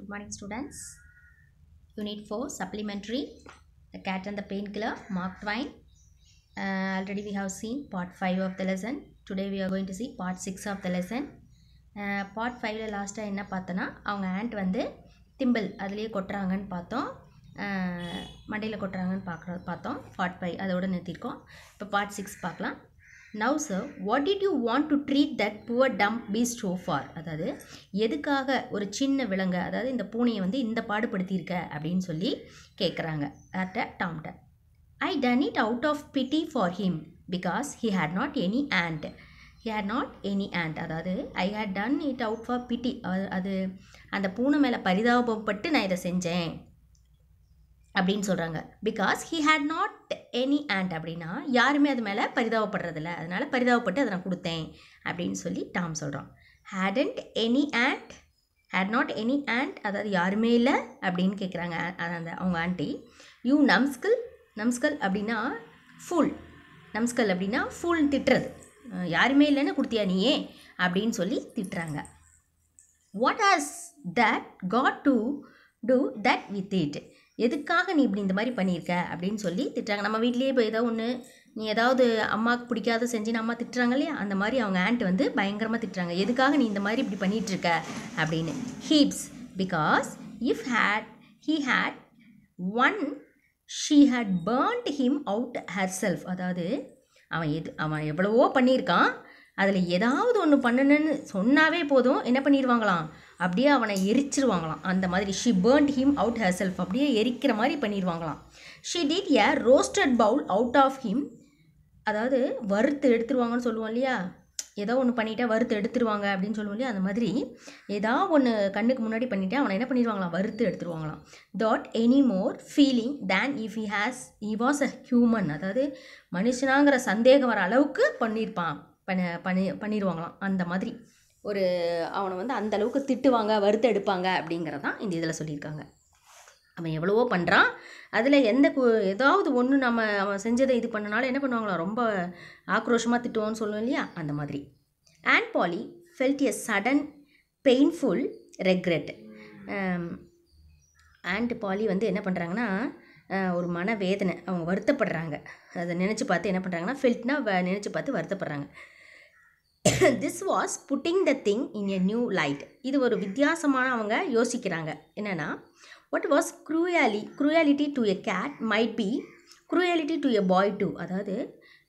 Good morning students. Unit 4 supplementary the cat and the painkiller Mark Twain. Uh, already we have seen part 5 of the lesson. Today we are going to see part 6 of the lesson. Uh, part 5ல லாஸ்ட்டாக என்ன பார்த்தோன்னா அவங்க and வந்து thimble அதுலேயே கொட்டுறாங்கன்னு பார்த்தோம் மண்டையில் கொட்டுறாங்கன்னு பார்க்குற பார்த்தோம் பார்ட் ஃபைவ் அதோடு நிறுத்திருக்கோம் இப்போ பார்ட் சிக்ஸ் பார்க்கலாம் now sir what did you want to treat that poor dumb beast so for அதாவது எதுக்காக ஒரு சின்ன விலங்கை அதாவது இந்த பூனையை வந்து இந்த பாடுபடுத்தியிருக்க அப்படின்னு சொல்லி கேட்குறாங்க அட்ட டாம்ட I done it out of pity for him because he had not any aunt he had not any aunt அதாவது I had done it out for pity அது அந்த பூனை மேலே பரிதாபப்பட்டு நான் இதை செஞ்சேன் அப்படின்னு சொல்கிறாங்க because he had not any aunt அப்படின்னா யாருமே அது மேலே பரிதாபப்படுறதில்ல அதனால் பரிதாபப்பட்டு அதை நான் கொடுத்தேன் அப்படின்னு சொல்லி டாம் சொல்கிறான் hadn't any aunt had not any aunt அதாவது யாருமே இல்லை அப்படின்னு கேட்குறாங்க அந்த அவங்க ஆண்டி யூ நம்ஸ்கல் நம்ஸ்கல் அப்படின்னா ஃபுல் நம்ஸ்கல் அப்படின்னா ஃபுல் திட்டுறது யாருமே இல்லைன்னு கொடுத்தியா நீயே அப்படின்னு சொல்லி திட்டுறாங்க what has that got to do that with it எதுக்காக நீ இப்படி இந்த மாதிரி பண்ணியிருக்க அப்படின்னு சொல்லி திட்டுறாங்க நம்ம வீட்லேயே இப்போ ஏதோ ஒன்று நீ ஏதாவது அம்மாவுக்கு பிடிக்காத செஞ்சு அம்மா திட்டுறாங்க இல்லையா அந்த மாதிரி அவங்க ஆண்ட் வந்து பயங்கரமாக திட்டுறாங்க எதுக்காக நீ இந்த மாதிரி இப்படி பண்ணிகிட்ருக்க அப்படின்னு ஹீப்ஸ் because if had he had one she had burnt him out herself அதாவது அவன் எது அவன் எவ்வளவோ பண்ணியிருக்கான் அதில் ஏதாவது ஒன்று பண்ணணும்னு சொன்னாவே போதும் என்ன பண்ணிடுவாங்களாம் அப்படியே அவனை எரிச்சிருவாங்களாம் அந்த மாதிரி she burnt him out herself அப்படியே எரிக்கிற மாதிரி பண்ணிடுவாங்களாம் she did a roasted fowl out of him அதாவது வறுத்து எடுத்துருவாங்கன்னு சொல்லுவோம் இல்லையா ஏதோ ஒன்று பண்ணிட்டா வறுத்து எடுத்துருவாங்க அப்படின்னு சொல்லுவோம் இல்லையா அந்த மாதிரி ஏதாவது ஒன்று கண்ணுக்கு முன்னாடி பண்ணிவிட்டு அவனை என்ன பண்ணிடுவாங்களாம் வறுத்து எடுத்துருவாங்களாம் that any more feeling than if he has he was a human அதாவது மனுஷனாங்கிற சந்தேகம் வர அளவுக்கு பண்ணியிருப்பான் பண்ண பண்ணி பண்ணிடுவாங்களாம் அந்த மாதிரி ஒரு அவனை வந்து அந்தளவுக்கு திட்டுவாங்க வறுத்தெடுப்பாங்க எடுப்பாங்க அப்படிங்கிறதான் இந்த இதில் சொல்லியிருக்காங்க அவன் எவ்வளவோ பண்ணுறான் அதில் எந்த கு ஏதாவது ஒன்று நம்ம அவன் செஞ்சதை இது பண்ணனாலும் என்ன பண்ணுவாங்களாம் ரொம்ப ஆக்ரோஷமாக திட்டுவோன்னு சொல்லுவோம் இல்லையா அந்த மாதிரி and Polly felt a sudden painful regret and Polly வந்து என்ன பண்ணுறாங்கன்னா ஒரு மனவேதனை அவங்க வருத்தப்படுறாங்க அதை நினச்சி பார்த்து என்ன பண்ணுறாங்கன்னா ஃபெல்ட்னா நினச்சி பார்த்து வருத்தப்படுறாங்க this was putting the thing in a new light இது ஒரு வித்தியாசமான அவங்க யோசிக்கிறாங்க என்னென்னா what was cruelly cruelty to a cat might be cruelty to a boy too அதாவது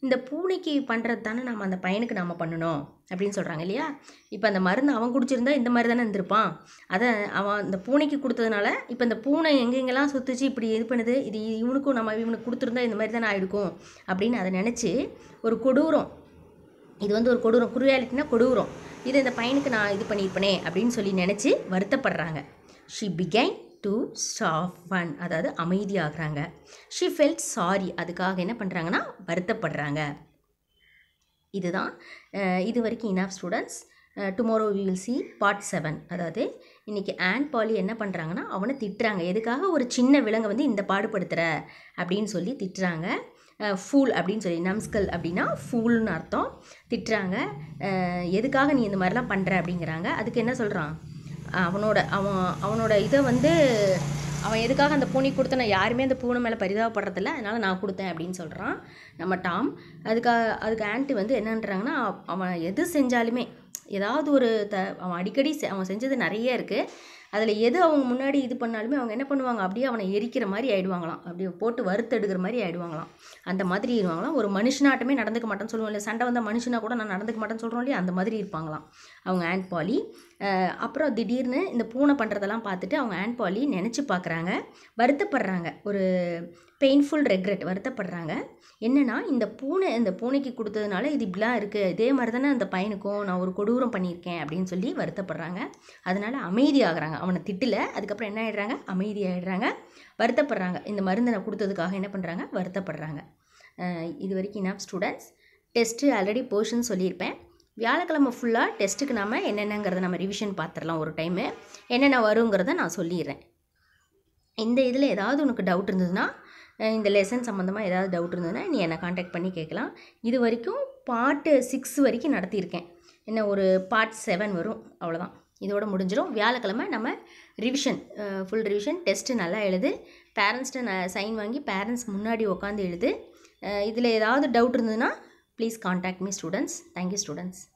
இந்த பூனைக்கு பண்ணுறது தானே நம்ம அந்த பையனுக்கு நம்ம பண்ணணும் அப்படின்னு சொல்கிறாங்க இல்லையா இப்போ அந்த மருந்து அவன் குடிச்சிருந்தா இந்த மாதிரி தானே இருந்திருப்பான் அதை அவன் அந்த பூனைக்கு கொடுத்ததுனால இப்போ இந்த பூனை எங்கெங்கெல்லாம் சுற்றுச்சு இப்படி இது பண்ணுது இது இவனுக்கும் நம்ம இவனுக்கு கொடுத்துருந்தா இந்த மாதிரி தானே ஆகிருக்கும் அப்படின்னு அதை நினச்சி ஒரு கொடூரம் இது வந்து ஒரு கொடூரம் குருவியாலிட்டினா கொடூரம் இது இந்த பையனுக்கு நான் இது பண்ணியிருப்பனே அப்படின்னு சொல்லி நினச்சி வருத்தப்படுறாங்க ஷி பிகைன் டு ஒன் அதாவது அமைதியாகிறாங்க ஷி ஃபெல்ட் சாரி அதுக்காக என்ன பண்ணுறாங்கன்னா வருத்தப்படுறாங்க இதுதான் இது வரைக்கும் enough students tomorrow we will see part seven அதாவது இன்றைக்கி ஆன் பாலி என்ன பண்ணுறாங்கன்னா அவனை திட்டுறாங்க எதுக்காக ஒரு சின்ன விலங்கை வந்து இந்த பாடுபடுத்துகிற அப்படின்னு சொல்லி திட்டுறாங்க ஃபூல் அப்படின்னு சொல்லி நம்ஸ்கல் அப்படின்னா ஃபூல்னு அர்த்தம் திட்டுறாங்க எதுக்காக நீ இந்த மாதிரிலாம் பண்ணுற அப்படிங்கிறாங்க அதுக்கு என்ன சொல்கிறான் அவனோட அவன் அவனோட இதை வந்து அவன் எதுக்காக அந்த பூனி கொடுத்த நான் யாருமே அந்த பூனை மேலே பரிதாபப்படுறதில்ல அதனால் நான் கொடுத்தேன் அப்படின்னு சொல்கிறான் நம்ம டாம் அதுக்காக அதுக்கு ஆண்டி வந்து என்னன்றாங்கன்னா அவன் எது செஞ்சாலுமே ஏதாவது ஒரு த அவன் அடிக்கடி அவன் செஞ்சது நிறைய இருக்குது அதில் எது அவங்க முன்னாடி இது பண்ணாலுமே அவங்க என்ன பண்ணுவாங்க அப்படியே அவனை எரிக்கிற மாதிரி ஆயிடுவாங்களாம் அப்படியே போட்டு வறுத்தெடுக்கிற மாதிரி ஆயிடுவாங்களாம் அந்த மாதிரி இருவாங்களாம் ஒரு மனுஷனாட்டமே நடந்துக்க மாட்டேன்னு சொல்லுவோம் இல்லை சண்டை வந்தால் மனுஷனா கூட நான் நடந்துக்க மாட்டேன்னு சொல்கிறோம் இல்லையா அந்த மாதிரி இருப்பாங்களாம் அவங்க ஆண்ட் பாலி அப்புறம் திடீர்னு இந்த பூனை பண்ணுறதெல்லாம் பார்த்துட்டு அவங்க ஆண்ட் பாலி நினச்சி பார்க்குறாங்க வருத்தப்படுறாங்க ஒரு பெயின்ஃபுல் ரெக்ரெட் வருத்தப்படுறாங்க என்னென்னா இந்த பூனை இந்த பூனைக்கு கொடுத்ததுனால இது இப்படிலாம் இருக்குது இதே மாதிரி தானே அந்த பையனுக்கும் நான் ஒரு கொடூரம் பண்ணியிருக்கேன் அப்படின்னு சொல்லி வருத்தப்படுறாங்க அதனால் அமைதியாகிறாங்க அவனை திட்டில அதுக்கப்புறம் என்ன ஆகிடுறாங்க அமைதியாகிடுறாங்க வருத்தப்படுறாங்க இந்த மருந்தை நான் கொடுத்ததுக்காக என்ன பண்ணுறாங்க வருத்தப்படுறாங்க இது வரைக்கும் நான் ஸ்டூடெண்ட்ஸ் டெஸ்ட்டு ஆல்ரெடி போர்ஷன் சொல்லியிருப்பேன் வியாழக்கிழமை ஃபுல்லாக டெஸ்ட்டுக்கு நாம் என்னென்னங்கிறத நம்ம ரிவிஷன் பார்த்துடலாம் ஒரு டைமு என்னென்ன வருங்கிறத நான் சொல்லிடுறேன் இந்த இதில் ஏதாவது உனக்கு டவுட் இருந்ததுன்னா இந்த லெசன் சம்மந்தமாக ஏதாவது டவுட் இருந்ததுன்னா நீ என்னை காண்டாக்ட் பண்ணி கேட்கலாம் இது வரைக்கும் பார்ட்டு சிக்ஸ் வரைக்கும் நடத்தியிருக்கேன் என்ன ஒரு பார்ட் செவன் வரும் அவ்வளோதான் இதோட முடிஞ்சிடும் வியாழக்கிழமை நம்ம ரிவிஷன் ஃபுல் ரிவிஷன் டெஸ்ட்டு நல்லா எழுது பேரண்ட்ஸ்கிட்ட நான் சைன் வாங்கி பேரண்ட்ஸ் முன்னாடி உட்காந்து எழுது இதில் ஏதாவது டவுட் இருந்ததுன்னா please contact me students thank you students